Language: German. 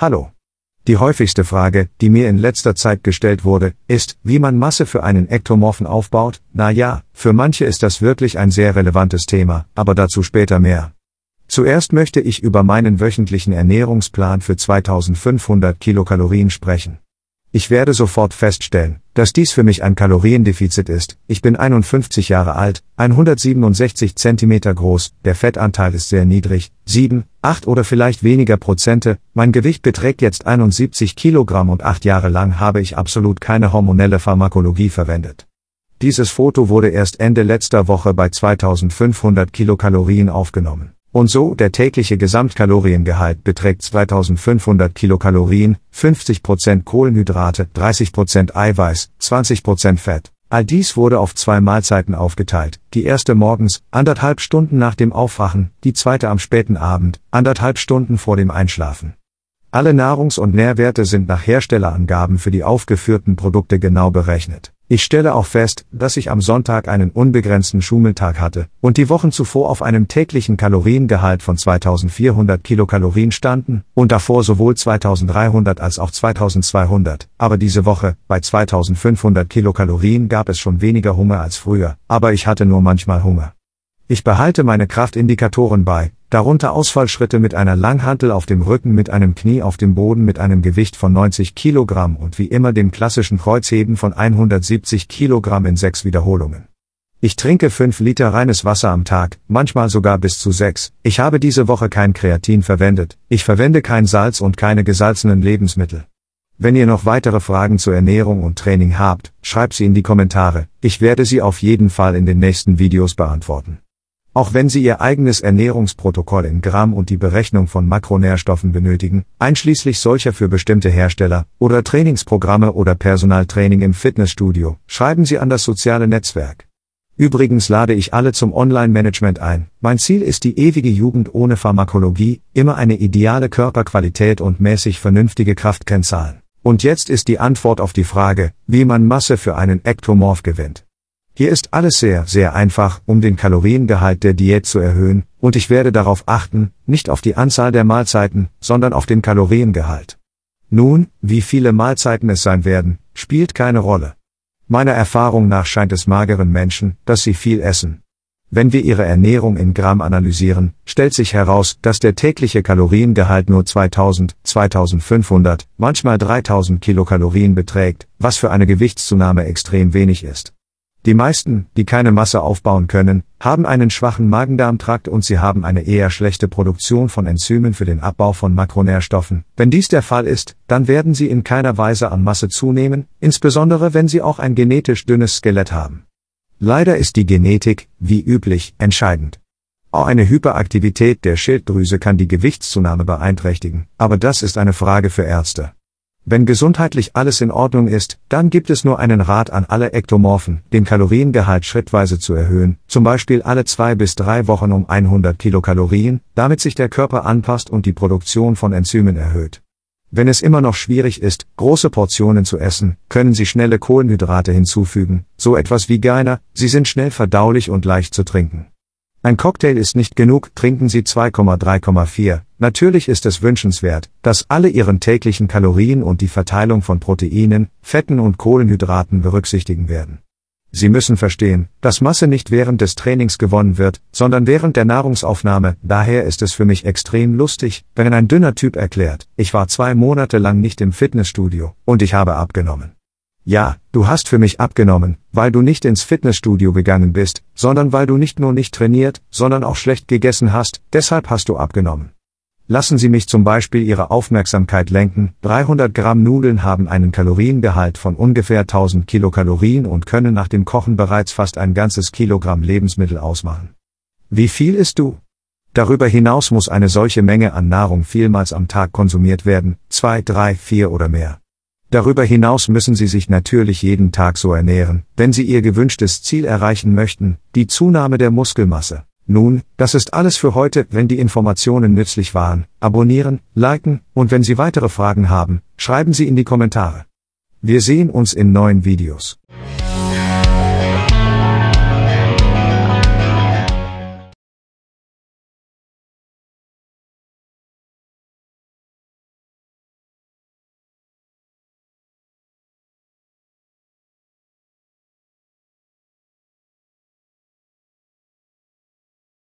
Hallo. Die häufigste Frage, die mir in letzter Zeit gestellt wurde, ist, wie man Masse für einen Ektomorphen aufbaut. Na ja, für manche ist das wirklich ein sehr relevantes Thema, aber dazu später mehr. Zuerst möchte ich über meinen wöchentlichen Ernährungsplan für 2500 Kilokalorien sprechen. Ich werde sofort feststellen, dass dies für mich ein Kaloriendefizit ist. Ich bin 51 Jahre alt, 167 Zentimeter groß, der Fettanteil ist sehr niedrig, 7, 8 oder vielleicht weniger Prozente, mein Gewicht beträgt jetzt 71 Kilogramm und 8 Jahre lang habe ich absolut keine hormonelle Pharmakologie verwendet. Dieses Foto wurde erst Ende letzter Woche bei 2500 Kilokalorien aufgenommen. Und so, der tägliche Gesamtkaloriengehalt beträgt 2500 Kilokalorien, 50% Prozent Kohlenhydrate, 30% Prozent Eiweiß, 20% Prozent Fett. All dies wurde auf zwei Mahlzeiten aufgeteilt, die erste morgens, anderthalb Stunden nach dem Aufwachen, die zweite am späten Abend, anderthalb Stunden vor dem Einschlafen. Alle Nahrungs- und Nährwerte sind nach Herstellerangaben für die aufgeführten Produkte genau berechnet. Ich stelle auch fest, dass ich am Sonntag einen unbegrenzten Schummeltag hatte und die Wochen zuvor auf einem täglichen Kaloriengehalt von 2400 Kilokalorien standen und davor sowohl 2300 als auch 2200. Aber diese Woche, bei 2500 Kilokalorien gab es schon weniger Hunger als früher, aber ich hatte nur manchmal Hunger. Ich behalte meine Kraftindikatoren bei, darunter Ausfallschritte mit einer Langhantel auf dem Rücken mit einem Knie auf dem Boden mit einem Gewicht von 90 Kilogramm und wie immer dem klassischen Kreuzheben von 170 Kilogramm in sechs Wiederholungen. Ich trinke 5 Liter reines Wasser am Tag, manchmal sogar bis zu 6. Ich habe diese Woche kein Kreatin verwendet. Ich verwende kein Salz und keine gesalzenen Lebensmittel. Wenn ihr noch weitere Fragen zur Ernährung und Training habt, schreibt sie in die Kommentare. Ich werde sie auf jeden Fall in den nächsten Videos beantworten auch wenn sie ihr eigenes Ernährungsprotokoll in Gramm und die Berechnung von Makronährstoffen benötigen, einschließlich solcher für bestimmte Hersteller oder Trainingsprogramme oder Personaltraining im Fitnessstudio, schreiben sie an das soziale Netzwerk. Übrigens lade ich alle zum Online-Management ein. Mein Ziel ist die ewige Jugend ohne Pharmakologie, immer eine ideale Körperqualität und mäßig vernünftige Kraftkennzahlen. Und jetzt ist die Antwort auf die Frage, wie man Masse für einen Ektomorph gewinnt. Hier ist alles sehr, sehr einfach, um den Kaloriengehalt der Diät zu erhöhen, und ich werde darauf achten, nicht auf die Anzahl der Mahlzeiten, sondern auf den Kaloriengehalt. Nun, wie viele Mahlzeiten es sein werden, spielt keine Rolle. Meiner Erfahrung nach scheint es mageren Menschen, dass sie viel essen. Wenn wir ihre Ernährung in Gramm analysieren, stellt sich heraus, dass der tägliche Kaloriengehalt nur 2000, 2500, manchmal 3000 Kilokalorien beträgt, was für eine Gewichtszunahme extrem wenig ist. Die meisten, die keine Masse aufbauen können, haben einen schwachen Magendarmtrakt und sie haben eine eher schlechte Produktion von Enzymen für den Abbau von Makronährstoffen. Wenn dies der Fall ist, dann werden sie in keiner Weise an Masse zunehmen, insbesondere wenn sie auch ein genetisch dünnes Skelett haben. Leider ist die Genetik, wie üblich, entscheidend. Auch eine Hyperaktivität der Schilddrüse kann die Gewichtszunahme beeinträchtigen, aber das ist eine Frage für Ärzte. Wenn gesundheitlich alles in Ordnung ist, dann gibt es nur einen Rat an alle Ektomorphen, den Kaloriengehalt schrittweise zu erhöhen, zum Beispiel alle zwei bis drei Wochen um 100 Kilokalorien, damit sich der Körper anpasst und die Produktion von Enzymen erhöht. Wenn es immer noch schwierig ist, große Portionen zu essen, können Sie schnelle Kohlenhydrate hinzufügen, so etwas wie Geiner, sie sind schnell verdaulich und leicht zu trinken. Ein Cocktail ist nicht genug, trinken Sie 2,3,4 Natürlich ist es wünschenswert, dass alle ihren täglichen Kalorien und die Verteilung von Proteinen, Fetten und Kohlenhydraten berücksichtigen werden. Sie müssen verstehen, dass Masse nicht während des Trainings gewonnen wird, sondern während der Nahrungsaufnahme, daher ist es für mich extrem lustig, wenn ein dünner Typ erklärt, ich war zwei Monate lang nicht im Fitnessstudio, und ich habe abgenommen. Ja, du hast für mich abgenommen, weil du nicht ins Fitnessstudio gegangen bist, sondern weil du nicht nur nicht trainiert, sondern auch schlecht gegessen hast, deshalb hast du abgenommen. Lassen Sie mich zum Beispiel Ihre Aufmerksamkeit lenken. 300 Gramm Nudeln haben einen Kaloriengehalt von ungefähr 1000 Kilokalorien und können nach dem Kochen bereits fast ein ganzes Kilogramm Lebensmittel ausmachen. Wie viel isst du? Darüber hinaus muss eine solche Menge an Nahrung vielmals am Tag konsumiert werden, zwei, drei, vier oder mehr. Darüber hinaus müssen Sie sich natürlich jeden Tag so ernähren, wenn Sie Ihr gewünschtes Ziel erreichen möchten, die Zunahme der Muskelmasse. Nun, das ist alles für heute, wenn die Informationen nützlich waren, abonnieren, liken, und wenn Sie weitere Fragen haben, schreiben Sie in die Kommentare. Wir sehen uns in neuen Videos.